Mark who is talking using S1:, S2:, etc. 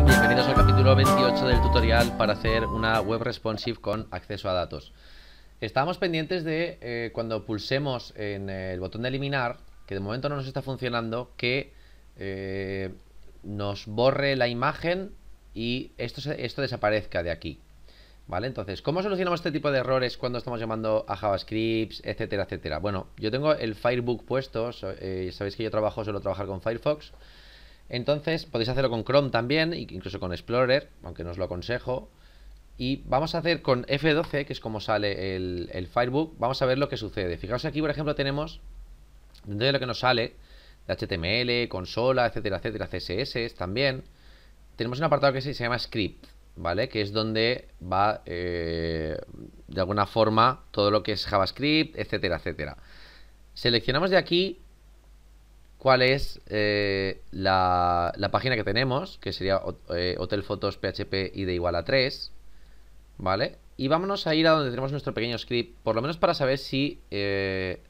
S1: bienvenidos al capítulo 28 del tutorial para hacer una web responsive con acceso a datos. Estábamos pendientes de eh, cuando pulsemos en el botón de eliminar, que de momento no nos está funcionando, que eh, nos borre la imagen y esto, desaparezca de aquí. ¿Vale? Entonces, ¿cómo solucionamos este tipo de errores cuando estamos llamando a JavaScript, etcétera, etcétera? Bueno, yo tengo el Firebook puesto, eh, sabéis que yo trabajo, suelo trabajar con Firefox. Entonces podéis hacerlo con Chrome también, incluso con Explorer, aunque no os lo aconsejo. Y vamos a hacer con F12, que es como sale el, el Firebook, vamos a ver lo que sucede. Fijaos aquí, por ejemplo, tenemos dentro de lo que nos sale, de HTML, consola, etcétera, etcétera, CSS también, tenemos un apartado que se llama script, ¿vale? Que es donde va, eh, de alguna forma, todo lo que es JavaScript, etcétera, etcétera. Seleccionamos de aquí cuál es eh, la, la, página que tenemos, que sería eh, Fotos php igual a 3, ¿vale? Y vámonos a ir a donde tenemos nuestro pequeño script, por lo menos para saber si eh,